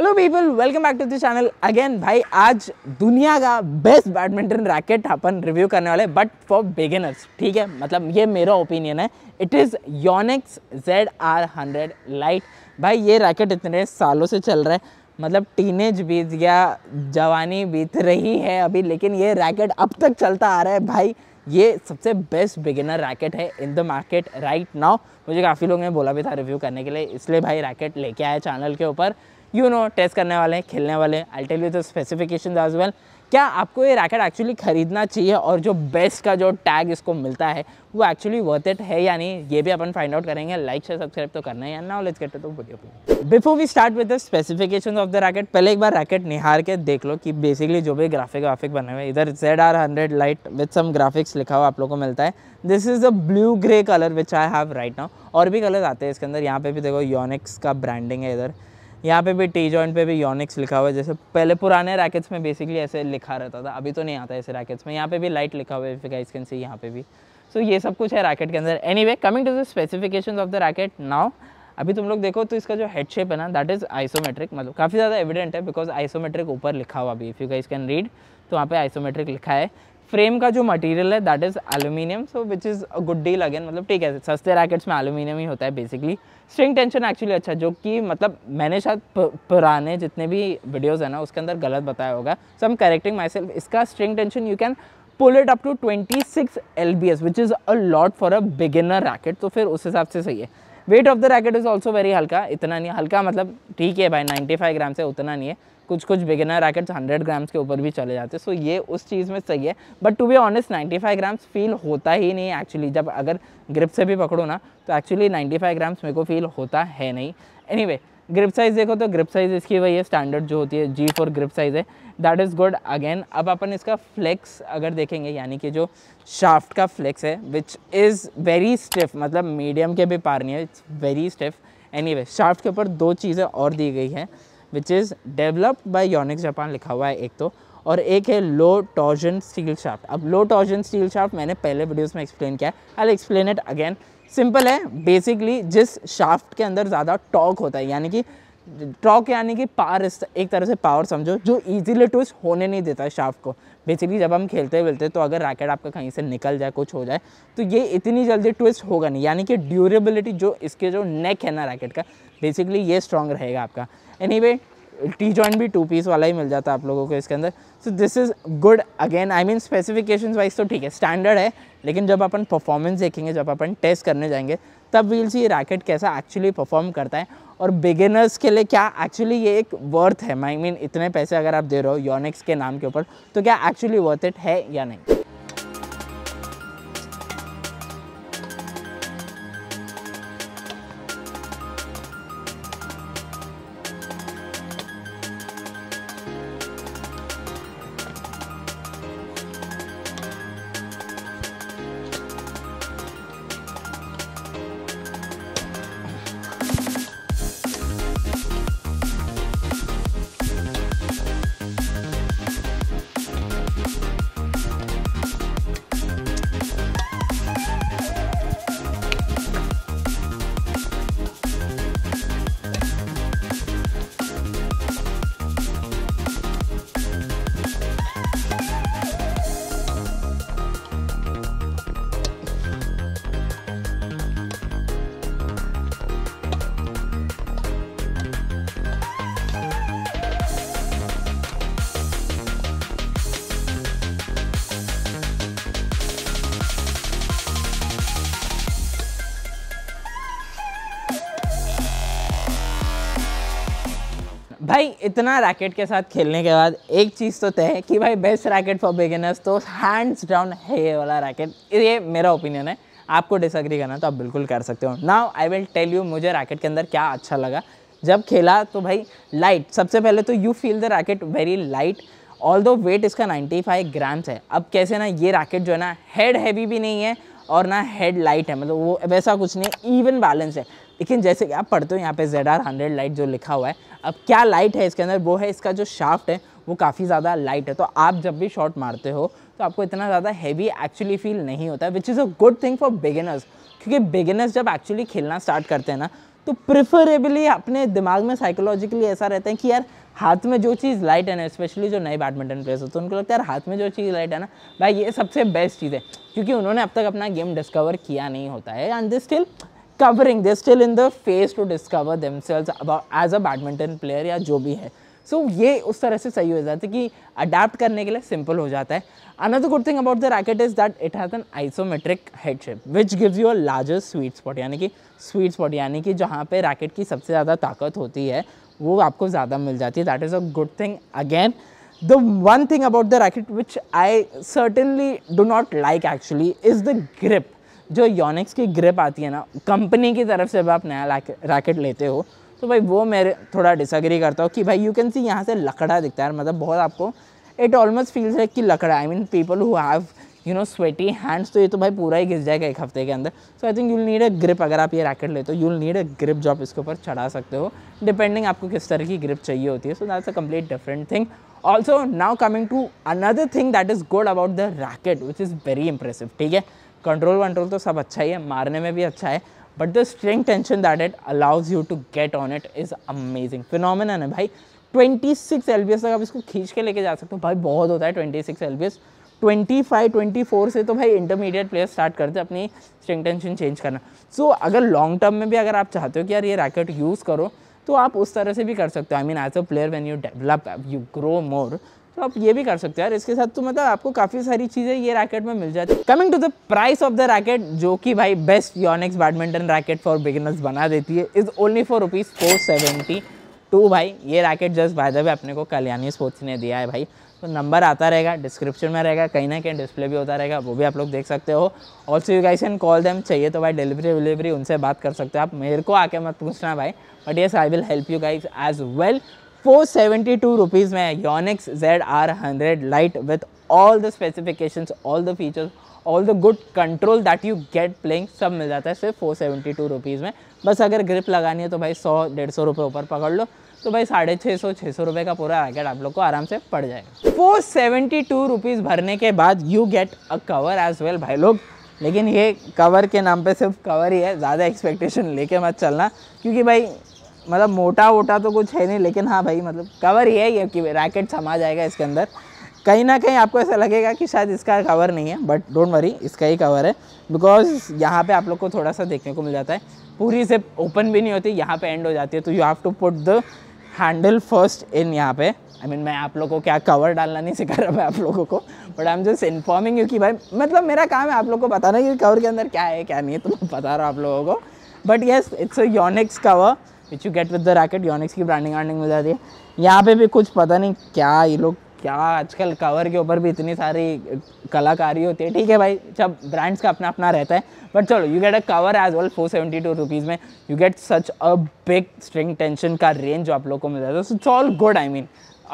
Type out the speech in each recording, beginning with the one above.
hello people welcome back to the channel again भाई आज दुनिया का बेस्ट बैडमिंटन रैकेट अपन रिव्यू करने वाले बट फॉर बिगिनर्स ठीक है मतलब ये मेरा ओपिनियन है it is Yonex Z R hundred light भाई ये रैकेट इतने सालों से चल रहा है मतलब टीनेज बीत गया जवानी बीत रही है अभी लेकिन ये रैकेट अब तक चलता आ रहा है भाई ये सबसे बेस्ट बिगिनर रैकेट है in the market right now मुझे काफ़ी लोगों ने बोला भी था रिव्यू करने के लिए इसलिए भाई रैकेट लेके आए चैनल के ऊपर यू नो टेस्ट करने वाले हैं खेलने वाले हैं I tell you the specification as well क्या आपको ये रैकेट एक्चुअली ख़रीदना चाहिए और जो बेस्ट का जो टैग इसको मिलता है वो एक्चुअली वर्थ इट है या नहीं ये भी अपन फाइंड आउट करेंगे लाइक शेयर सब्सक्राइब तो करना है या ना let's get to video before we start with the specification of the racket पहले एक बार रैकेट निहार के देख लो कि बेसिकली जो भी ग्राफिक वाफिक बने हुए इधर Z R hundred light with some graphics लिखा हुआ आप लोग को मिलता है this is the blue grey colour which I have right now और भी कलर आते हैं इसके अंदर यहाँ पे भी देखो योनिक्स का ब्रांडिंग है इधर यहाँ पे भी टी जॉइंट पे भी योनिक्स लिखा हुआ है जैसे पहले पुराने रैकेट्स में बेसिकली ऐसे लिखा रहता था अभी तो नहीं आता ऐसे रैकेट्स में यहाँ पे भी लाइट लिखा हुआ है गाइस कैन सी यहाँ पे भी सो so, ये सब कुछ है रैकेट के अंदर anyway coming to the specification of the racket now अभी तुम लोग देखो तो इसका जो हेड शेप है ना दैट इज़ आइसोमेट्रिक मतलब काफ़ी ज़्यादा एविडेंट है बिकॉज आइसोमेट्रिक ऊपर लिखा हुआ अभी if you guys can read तो वहाँ पे आइसोमेट्रिक लिखा है फ्रेम का जो मटेरियल है that is aluminium so which is a good deal again मतलब ठीक है सस्ते रैकेट्स में एलुमिनियम ही होता है बेसिकली स्ट्रिंग टेंशन एक्चुअली अच्छा जो कि मतलब मैंने शायद पुराने जितने भी वीडियोज़ हैं ना उसके अंदर गलत बताया होगा so am correcting myself इसका string tension you can pull it up to twenty six L B S which is a lot for a beginner racket तो फिर उस हिसाब से सही है weight of the racket is also very हल्का इतना नहीं हल्का मतलब ठीक है भाई 95 ग्राम से उतना नहीं है कुछ कुछ बिगिनर रैकेट्स 100 ग्राम्स के ऊपर भी चले जाते हैं सो ये उस चीज़ में सही है but to be honest 95 grams feel होता ही नहीं एक्चुअली जब अगर ग्रिप से भी पकड़ो ना तो एक्चुअली 95 ग्राम्स मेरे को फील होता है नहीं एनी anyway, ग्रिप साइज़ देखो तो ग्रिप साइज़ इसकी वही है स्टैंडर्ड जो होती है जी फोर ग्रिप साइज़ है दैट इज़ गुड अगेन अब अपन इसका फ्लेक्स अगर देखेंगे यानी कि जो शाफ्ट का फ्लेक्स है विच इज़ वेरी स्टिफ मतलब मीडियम के भी पार नहीं है it's very stiff anyway shaft के ऊपर दो चीज़ें और दी गई हैं which is developed by Yonex Japan लिखा हुआ है एक तो और एक है लो टॉर्जन स्टील शाफ्ट अब लो टॉर्जन स्टील शाफ्ट मैंने पहले वीडियोज़ में एक्सप्लेन किया I explain it again simple है बेसिकली जिस शाफ्ट के अंदर ज़्यादा टॉक होता है यानी कि टॉक यानी कि पावर एक तरह से पावर समझो जो इजीली ट्विस्ट होने नहीं देता है शाफ्ट को बेसिकली जब हम खेलते वेलते तो अगर रैकेट आपका कहीं से निकल जाए कुछ हो जाए तो ये इतनी जल्दी ट्विस्ट होगा नहीं यानी कि ड्यूरेबिलिटी जो इसके जो नेक है ना रैकेट का बेसिकली ये स्ट्रॉन्ग रहेगा आपका एनी anyway, टी जॉइंट भी टू पीस वाला ही मिल जाता है आप लोगों को इसके अंदर so this is good again I mean specification wise तो ठीक है स्टैंडर्ड है लेकिन जब अपन परफॉर्मेंस देखेंगे जब अपन टेस्ट करने जाएंगे तब वील सी रैकेट कैसा एक्चुअली परफॉर्म करता है और बिगिनर्स के लिए क्या एक्चुअली ये एक वर्थ है आई I मीन mean, इतने पैसे अगर आप दे रहे हो योनिक्स के नाम के ऊपर तो क्या एक्चुअली वर्थ इट है या नहीं भाई इतना रैकेट के साथ खेलने के बाद एक चीज़ तो तय है कि भाई बेस्ट रैकेट फॉर बिगिनर्स तो हैंड्स डाउन है ये वाला रैकेट ये मेरा ओपिनियन है आपको डिसअग्री करना तो आप बिल्कुल कर सकते हो now I will tell you मुझे रैकेट के अंदर क्या अच्छा लगा जब खेला तो भाई लाइट सबसे पहले तो you feel the racket very light although weight इसका 95 ग्राम्स है अब कैसे ना ये रैकेट जो है ना हेड हैवी भी नहीं है और ना हेड लाइट है मतलब वो वैसा कुछ नहीं इवन बैलेंस है लेकिन जैसे कि आप पढ़ते हो यहाँ पे जेड आर हंड्रेड लाइट जो लिखा हुआ है अब क्या लाइट है इसके अंदर वो है इसका जो शाफ्ट है वो काफ़ी ज़्यादा लाइट है तो आप जब भी शॉट मारते हो तो आपको इतना ज़्यादा हैवी एक्चुअली फील नहीं होता which is a good thing for beginners क्योंकि बिगिनर्स जब एक्चुअली खेलना स्टार्ट करते हैं ना तो प्रिफरेबली अपने दिमाग में साइकोलॉजिकली ऐसा रहता है कि यार हाथ में जो चीज़ लाइट है ना स्पेशली जो नए बैडमिंटन प्लेयर्स होते हैं उनको लगता है यार हाथ में जो चीज़ लाइट है ना भाई ये सबसे बेस्ट चीज़ है क्योंकि उन्होंने अब तक अपना गेम डिस्कवर किया नहीं होता है and they still covering they still in the phase to discover themselves as a badminton player या जो भी है सो so, ये उस तरह से सही हो जाता है कि अडेप्ट करने के लिए सिंपल हो जाता है another good thing about the racket is that it has an isometric head shape which gives you a largest sweet spot यानी कि स्वीट स्पॉट यानी कि जहाँ पे रैकेट की सबसे ज़्यादा ताकत होती है वो आपको ज़्यादा मिल जाती है that is a good thing again the one thing about the racket which I certainly do not like actually is the grip जो योनिक्स की ग्रिप आती है ना कंपनी की तरफ से जब आप नया रैकेट लेते हो तो भाई वो मेरे थोड़ा डिसग्री करता हूँ कि भाई यू कैन सी यहाँ से लकड़ा दिखता है मतलब बहुत आपको इट ऑलमोस्ट फील्स है कि लकड़ा I mean people who have you know sweaty hands तो ये तो भाई पूरा ही घिस जाएगा एक हफ्ते के अंदर so I think you'll need a grip अगर आप ये रैकेट लेते हो यूल नीड अ ग्रिप जो आप इसके ऊपर चढ़ा सकते हो डिपेंडिंग आपको किस तरह की ग्रिप चाहिए होती है so that's a complete different thing also now coming to another thing that is good about the racket which is very impressive ठीक है कंट्रोल वंट्रोल तो सब अच्छा ही है मारने में भी अच्छा है but the string tension that it allows you to get on it is amazing phenomenal है भाई 26 सिक्स एल तक आप इसको खींच के लेके जा सकते हो भाई बहुत होता है 26 सिक्स एल ट्वेंटी 24 से तो भाई इंटरमीडिएट प्लेयर स्टार्ट करते अपनी स्ट्रिंग टेंशन चेंज करना सो so, अगर लॉन्ग टर्म में भी अगर आप चाहते हो कि यार ये रैकेट यूज़ करो तो आप उस तरह से भी कर सकते हो I mean as a player when you develop you grow more तो आप ये भी कर सकते हो यार इसके साथ तो मतलब आपको काफ़ी सारी चीज़ें ये रैकेट में मिल जाती है coming to the price of the racket जो कि भाई best Yonex badminton racket for beginners बना देती है is only for rupees four seventy two भाई ये रैकेट जस्ट भाई द अपने को कल्याणी स्पोर्ट्स ने दिया है भाई तो नंबर आता रहेगा डिस्क्रिप्शन में रहेगा कहीं ना कहीं डिस्प्ले भी होता रहेगा वो भी आप लोग देख सकते हो also you guys and call them चाहिए तो भाई डिलीवरी विलीवरी उनसे बात कर सकते हो आप मेरे को आके मत पूछना भाई but yes I will help you guys as well four seventy two rupees में Yonex Z R hundred light with all the specification all the features all the good control that you get playing सब मिल जाता है सिर्फ four seventy two rupees में बस अगर grip लगानी है तो भाई सौ डेढ़ सौ रुपये ऊपर पकड़ लो तो भाई साढ़े छः सौ छः सौ रुपये का पूरा रैकेट आप लोग को आराम से पड़ जाएगा फोर सेवेंटी टू रुपीज़ भरने के बाद you get a cover as well भाई लोग लेकिन ये कवर के नाम पे सिर्फ कवर ही है ज़्यादा एक्सपेक्टेशन लेके मत चलना क्योंकि भाई मतलब मोटा वोटा तो कुछ है नहीं लेकिन हाँ भाई मतलब कवर ये है कि रैकेट समा जाएगा इसके अंदर कहीं ना कहीं आपको ऐसा लगेगा कि शायद इसका कवर नहीं है बट डोंट वरी इसका ही कवर है बिकॉज यहाँ पे आप लोग को थोड़ा सा देखने को मिल जाता है पूरी से ओपन भी नहीं होती यहाँ पे एंड हो जाती है तो you have to put the handle first in यहाँ पे आई I मीन mean, मैं आप लोगों को क्या कवर डालना नहीं सिखा रहा मैं आप लोगों को but I am just informing you कि भाई मतलब मेरा काम है आप लोग को बताना कि कवर के अंदर क्या है क्या नहीं है तो मैं बता रहा हूँ आप लोगों को but yes it's a Yonex cover which you get with the racket Yonex की ब्रांडिंग वांडिंग मिल जाती है यहाँ पे भी कुछ पता नहीं क्या ये लोग क्या आजकल कवर के ऊपर भी इतनी सारी कलाकारी होती है ठीक है भाई सब ब्रांड्स का अपना अपना रहता है बट चलो you get a cover as well four seventy two rupees में you get such a big string tension का रेंज जो आप लोग को मिल जाता है so it's all good I mean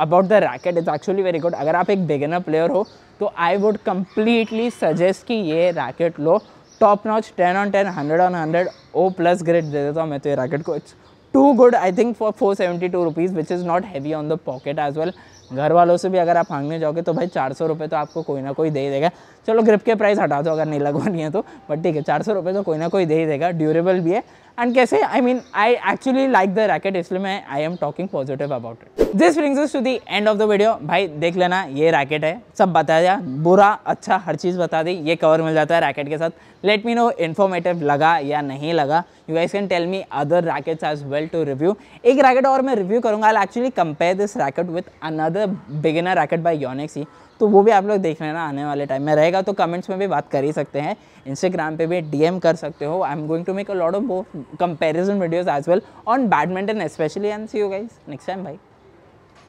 about the racket is actually very good अगर आप एक बिगिनर प्लेयर हो तो आई वुड कम्प्लीटली सजेस्ट कि ये रैकेट लो top notch ten on ten hundred on hundred O plus grade दे देता हूँ मैं तो ये रैकेट को it's too good I think for four seventy two rupees which is not heavy on the pocket as well घर वालों से भी अगर आप मांगने जाओगे तो भाई चार सौ रुपये तो आपको कोई ना कोई दे ही देगा चलो ग्रिप के प्राइस हटा दो अगर नहीं लगवानी है तो बट ठीक है चार सौ रुपये तो कोई ना कोई दे ही देगा ड्यूरेबल भी है एंड कैसे I mean I actually like the racket इसलिए मैं I am talking positive about it this brings us to the end of the video भाई देख लेना ये रैकेट है सब बता दिया बुरा अच्छा हर चीज़ बता दी ये कवर मिल जाता है रैकेट के साथ लेट मी नो इन्फॉर्मेटिव लगा या नहीं लगा you guys can tell me other rackets as well to review एक रैकेट और मैं रिव्यू करूँगा I actually compare this racket with another beginner racket by Yonex ही तो वो भी आप लोग देख लेना आने वाले टाइम में रहेगा तो कमेंट्स में भी बात कर ही सकते हैं इंस्टाग्राम पे भी डीएम कर सकते हो I am going to make a lot of comparison videos as well on badminton specially and see you guys next time भाई